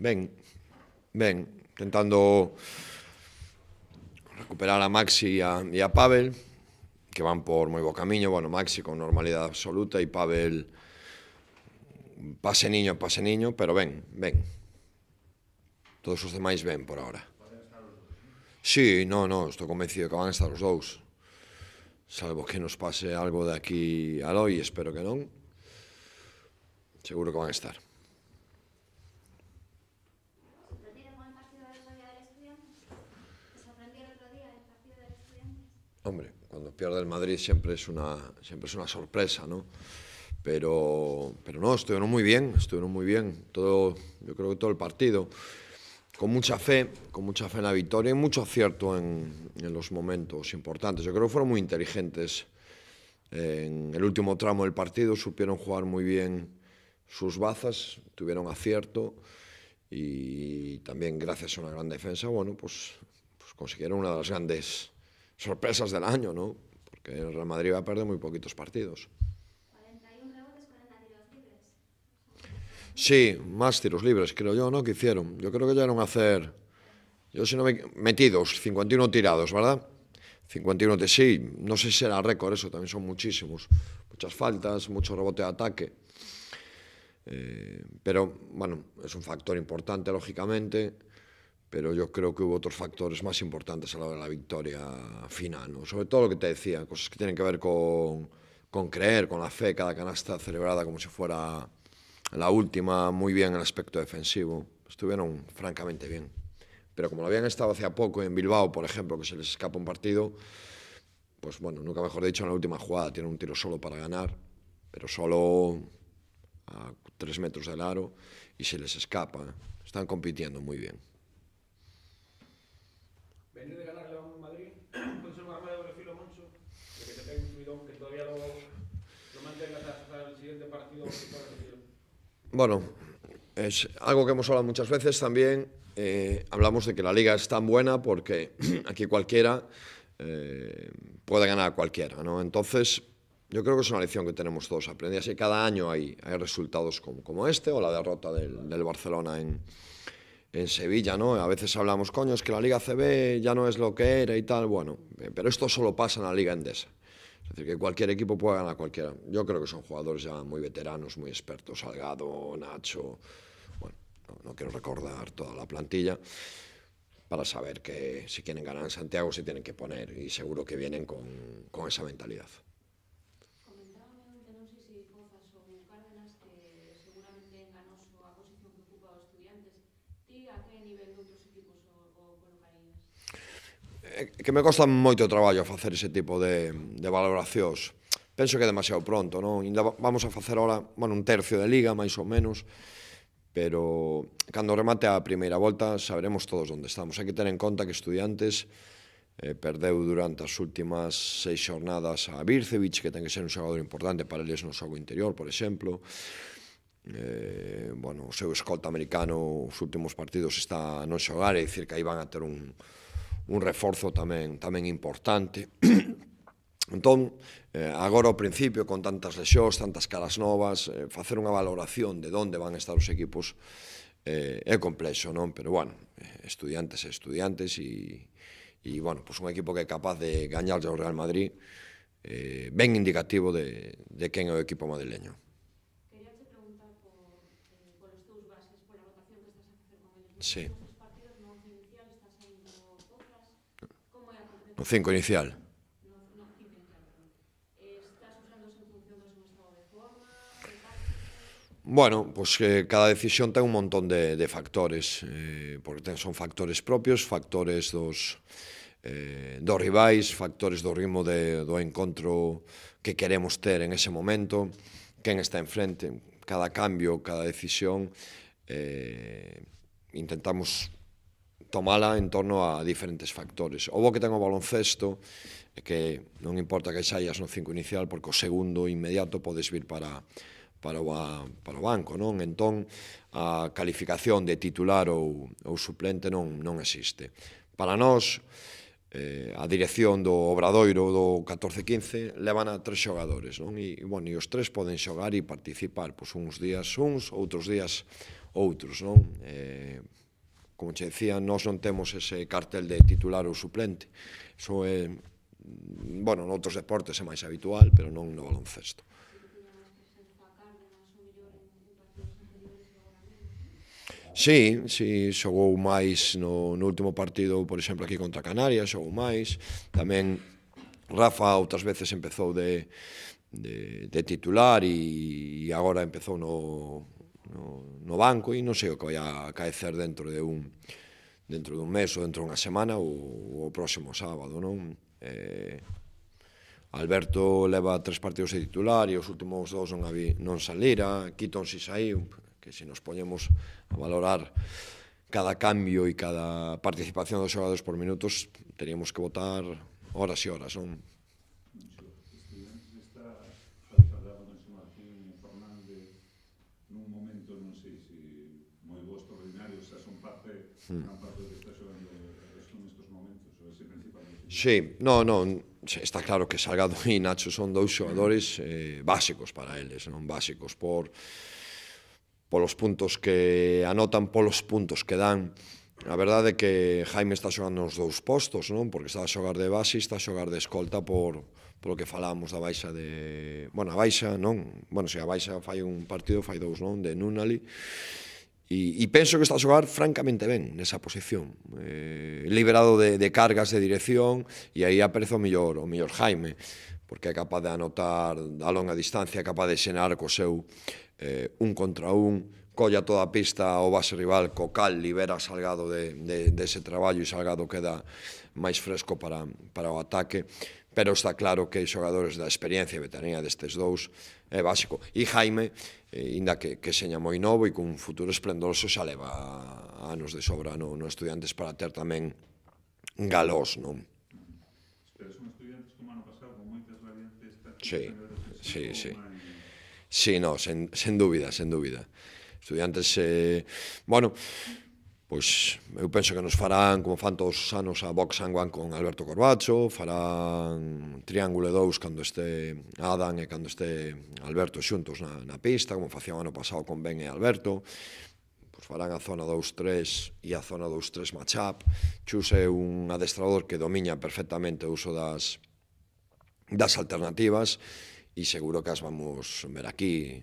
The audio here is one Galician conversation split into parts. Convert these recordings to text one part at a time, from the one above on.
Ben, ben, tentando recuperar a Maxi e a, e a Pavel, que van por moi bo camiño, bueno, Maxi con normalidade absoluta e Pavel pase niño, pase niño, pero ben, ben. Todos os demais ben por ahora. Sí, no, no, estou convencido que van estar os dous. Salvo que nos pase algo de aquí a loi, espero que non. Seguro que van a estar. pierde del Madrid siempre es una, siempre es una sorpresa, ¿no? Pero, pero no, estuvieron muy bien, estuvieron muy bien, todo, yo creo que todo el partido, con mucha fe, con mucha fe en la victoria y mucho acierto en, en los momentos importantes. Yo creo que fueron muy inteligentes en el último tramo del partido, supieron jugar muy bien sus bazas, tuvieron acierto y también gracias a una gran defensa, bueno, pues, pues consiguieron una de las grandes sorpresas del año, ¿no? que el Real Madrid va a perder muy poquitos partidos. Sí, más tiros libres, creo yo, ¿no? Que hicieron. Yo creo que llegaron a hacer, yo si no me... Metidos, 51 tirados, ¿verdad? 51 de sí, no sé si era récord eso, también son muchísimos. Muchas faltas, mucho rebote de ataque. Eh, pero, bueno, es un factor importante, lógicamente pero yo creo que hubo otros factores más importantes a la hora de la victoria final, ¿no? sobre todo lo que te decía, cosas que tienen que ver con, con creer, con la fe, cada canasta celebrada como si fuera la última, muy bien en el aspecto defensivo, estuvieron francamente bien. Pero como lo habían estado hace poco en Bilbao, por ejemplo, que se les escapa un partido, pues bueno, nunca mejor dicho, en la última jugada tienen un tiro solo para ganar, pero solo a tres metros del aro y se les escapa. Están compitiendo muy bien. Bueno, es algo que hemos hablado muchas veces también. Eh, hablamos de que la liga es tan buena porque aquí cualquiera eh, puede ganar a cualquiera, ¿no? Entonces, yo creo que es una lección que tenemos todos así Así cada año hay, hay resultados como, este o la derrota del, del Barcelona en, en Sevilla, ¿no? A veces hablamos, coño, es que la Liga CB ya no es lo que era y tal. Bueno, eh, pero esto solo pasa en la Liga Endesa. Es decir, que cualquier equipo puede ganar a cualquiera. Yo creo que son jugadores ya muy veteranos, muy expertos, Salgado, Nacho. Bueno, no, quiero recordar toda la plantilla para saber que si quieren ganar en Santiago se tienen que poner y seguro que vienen con esa mentalidad. que me costa moito traballo facer ese tipo de, de valoracións. Penso que é demasiado pronto, non? Ainda vamos a facer ahora, bueno, un tercio de liga, máis ou menos, pero cando remate a primeira volta saberemos todos onde estamos. Hai que ter en conta que estudiantes eh, perdeu durante as últimas seis xornadas a Bircevich, que ten que ser un xogador importante para eles no xogo interior, por exemplo. Eh, bueno, o seu escolta americano os últimos partidos está a non xogar, é dicir que aí van a ter un, un reforzo tamén tamén importante. Entón, eh, agora ao principio, con tantas lesións, tantas caras novas, eh, facer unha valoración de onde van estar os equipos eh, é complexo, non? Pero, bueno, eh, estudiantes e estudiantes e, e bueno, pois pues un equipo que é capaz de gañar ao Real Madrid eh, ben indicativo de, de quen é o equipo madrileño. preguntar por, eh, por os teus bases, pola rotación que facer con eles. Sí. O 5 inicial. Bueno, pois pues, cada decisión ten un montón de, de factores, eh, porque ten, son factores propios, factores dos, eh, dos rivais, factores do ritmo de, do encontro que queremos ter en ese momento, quen está enfrente, cada cambio, cada decisión, eh, intentamos tomala en torno a diferentes factores. O bo que ten o baloncesto que non importa que saias no cinco inicial porque o segundo inmediato podes vir para para o, para o banco, non? Entón, a calificación de titular ou, ou suplente non, non existe. Para nós, eh, a dirección do Obradoiro do 14-15 levan a tres xogadores, non? E, e, bueno, e os tres poden xogar e participar, pois uns días uns, outros días outros, non? Eh, como che decía, nós non temos ese cartel de titular ou suplente. Iso é, bueno, noutros deportes é máis habitual, pero non no baloncesto. Sí, sí, xogou máis no, no último partido, por exemplo, aquí contra Canarias, xogou máis. Tamén Rafa outras veces empezou de, de, de titular e, e agora empezou no, no, no banco e non sei o que vai a caecer dentro de un dentro dun mes ou dentro dunha semana ou, o próximo sábado, non? Eh, Alberto leva tres partidos de titular e os últimos dous non, habí, non salira, Quitón si saiu, que se nos poñemos a valorar cada cambio e cada participación dos xogadores por minutos, teríamos que votar horas e horas, non? Sí, no, no, está claro que Salgado e Nacho son dous xogadores eh, básicos para eles, non básicos por polos puntos que anotan, polos puntos que dan. A verdade é que Jaime está xogando nos dous postos, non? Porque está a xogar de base e está a xogar de escolta por polo que falábamos da baixa de... Bueno, a baixa, non? Bueno, se a baixa fai un partido, fai dous, non? De Nunali. E E, e penso que está a xogar francamente ben nesa posición. Eh, liberado de, de cargas de dirección e aí aparece o mellor, o mellor Jaime, porque é capaz de anotar a longa distancia, é capaz de xenar co seu eh, un contra un, colla toda a pista ao base rival, co cal libera Salgado de, de, de ese traballo e Salgado queda máis fresco para, para o ataque pero está claro que xogadores da experiencia e veteranía destes dous é básico. E Jaime e, eh, inda que, que seña moi novo e cun futuro esplendoroso xa leva anos de sobra no, no estudiantes para ter tamén galós, non? son con moitas variantes Sí, sí, sí. Sí, no, sen, sen dúbida, sen dúbida. Estudiantes, eh, bueno, pois eu penso que nos farán, como fan todos os anos, a Box and One con Alberto Corbacho, farán Triángulo 2 cando este Adam e cando este Alberto xuntos na, na pista, como o ano pasado con Ben e Alberto, pois farán a zona 2-3 e a zona 2-3 matchup. Chus é un adestrador que domiña perfectamente o uso das, das alternativas e seguro que as vamos ver aquí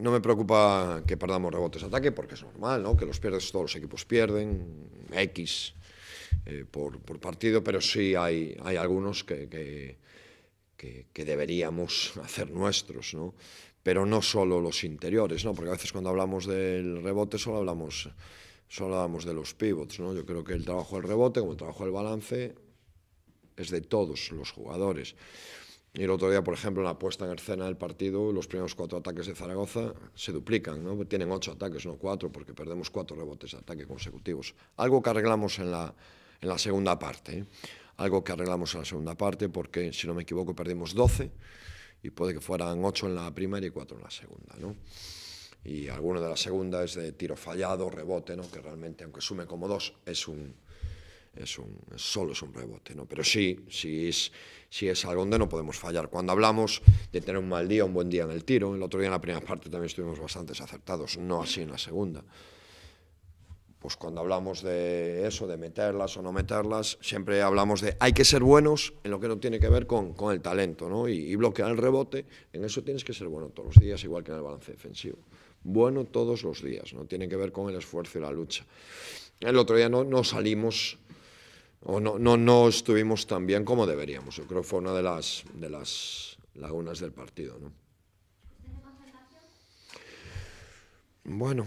No me preocupa que perdamos rebotes de ataque porque es normal, ¿no? Que los pierdes, todos los equipos pierden, X eh, por, partido, pero sí hay, hay algunos que, que, deberíamos hacer nuestros, Pero no solo los interiores, ¿no? Porque a veces cuando hablamos del rebote solo hablamos, solo hablamos de los pivots, ¿no? Yo creo que el trabajo del rebote, como el trabajo del balance, es de todos los jugadores. Y el otro día, por ejemplo, en la puesta en escena del partido, los primeros cuatro ataques de Zaragoza se duplican, ¿no? Tienen ocho ataques, no cuatro, porque perdemos cuatro rebotes de ataque consecutivos. Algo que arreglamos en la, en la segunda parte, ¿eh? Algo que arreglamos en la segunda parte, porque si no me equivoco perdimos doce y puede que fueran ocho en la primera y cuatro en la segunda, ¿no? Y alguno de la segunda es de tiro fallado, rebote, ¿no? Que realmente, aunque sume como dos, es un, es un, solo es un rebote, ¿no? Pero sí, sí es, sí es algo donde no podemos fallar. Cuando hablamos de tener un mal día, un buen día en el tiro, el otro día en la primera parte también estuvimos bastante acertados, no así en la segunda. Pues cuando hablamos de eso, de meterlas o no meterlas, siempre hablamos de hay que ser buenos en lo que no tiene que ver con, con el talento, ¿no? Y, bloquear el rebote, en eso tienes que ser bueno todos los días, igual que en el balance defensivo. Bueno todos los días, no tiene que ver con el esfuerzo y la lucha. El otro día no, no salimos o no, no, estuvimos tan bien como deberíamos. Yo creo que fue una de las, de las lagunas del partido. ¿no? Bueno,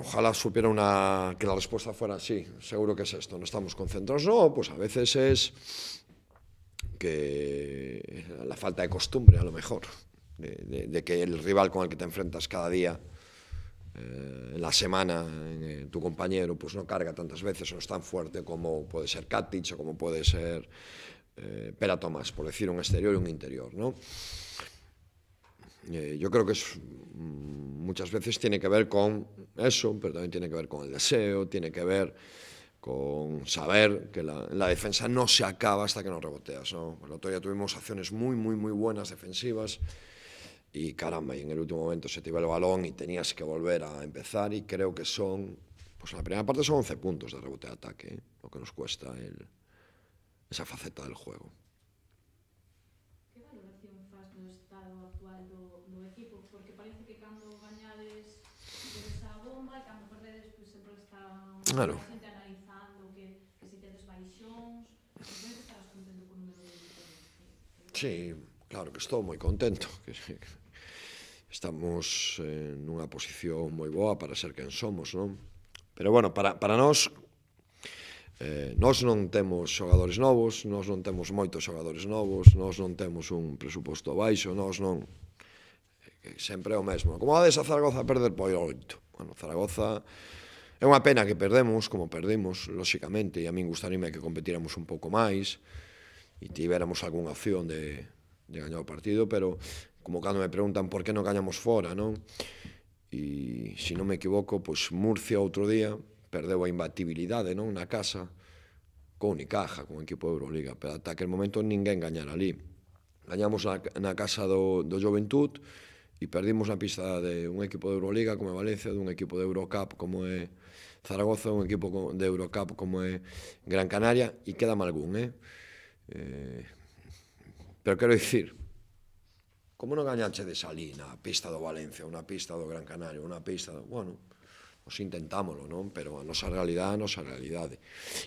ojalá supiera una, que la respuesta fuera sí, seguro que es esto, no estamos concentrados. No, pues a veces es que la falta de costumbre, a lo mejor, de que el rival con el que te enfrentas cada día en eh, la semana eh, tu compañero pues no carga tantas veces o no es tan fuerte como puede ser Katic o como puede ser eh, Pera Tomás, por decir un exterior y un interior. ¿no? Eh, yo creo que es, mm, muchas veces tiene que ver con eso, pero también tiene que ver con el deseo, tiene que ver con saber que la, defensa no se acaba hasta que no reboteas. ¿no? El otro día tuvimos acciones muy, muy, muy buenas defensivas. e caramba, y en el último momento se te iba el balón y tenías que volver a empezar y creo que son, pues en la primera parte son 11 puntos de rebote de ataque, ¿eh? lo que nos cuesta el, esa faceta del juego. Que valoración faz no estado actual do, do equipo? Porque parece que cando gañades esa bomba e cando perdedes pues, pois, sempre está claro. a gente analizando que, que si tedes baixóns pois estás contento con o número de... Sí, claro que estou moi contento que, Estamos eh, nunha posición moi boa para ser quen somos, non? Pero bueno, para, para nós Eh, nós non temos xogadores novos, nós non temos moitos xogadores novos, nós non temos un presuposto baixo, nós non eh, sempre é o mesmo. Como a Zaragoza perder por pois, 8. Bueno, Zaragoza é unha pena que perdemos, como perdemos, lóxicamente, e a min gustaríame que competiramos un pouco máis e tivéramos algunha opción de, de gañar o partido, pero como cando me preguntan por que non gañamos fora, non? E, se non me equivoco, pois Murcia outro día perdeu a imbatibilidade, non? Na casa, con Unicaja, con o equipo de Euroliga, pero ata aquel momento ninguén gañara ali. Gañamos na, na casa do, do Joventut e perdimos na pista de un equipo de Euroliga como é Valencia, dun equipo de Eurocup como é Zaragoza, un equipo de Eurocup como é Gran Canaria e queda malgún, eh? eh pero quero dicir Como non gañache de salí na pista do Valencia, unha pista do Gran Canario, unha pista do... Bueno, os pois intentámolo, non? Pero a nosa realidade, a nosa realidade.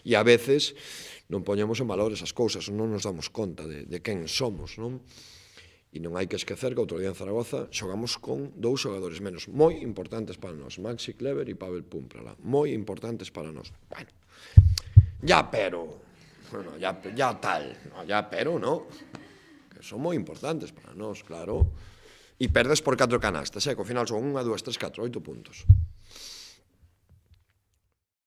E a veces non poñemos en valor esas cousas, non nos damos conta de, de quen somos, non? E non hai que esquecer que outro día en Zaragoza xogamos con dous xogadores menos moi importantes para nós, Maxi Clever e Pavel Pumprala, moi importantes para nós. Bueno, ya pero, bueno, ya, ya tal, no, ya pero, non? son moi importantes para nós, claro. E perdes por 4 canastas, eh? ao final son 1, 2, 3, 4, 8 puntos.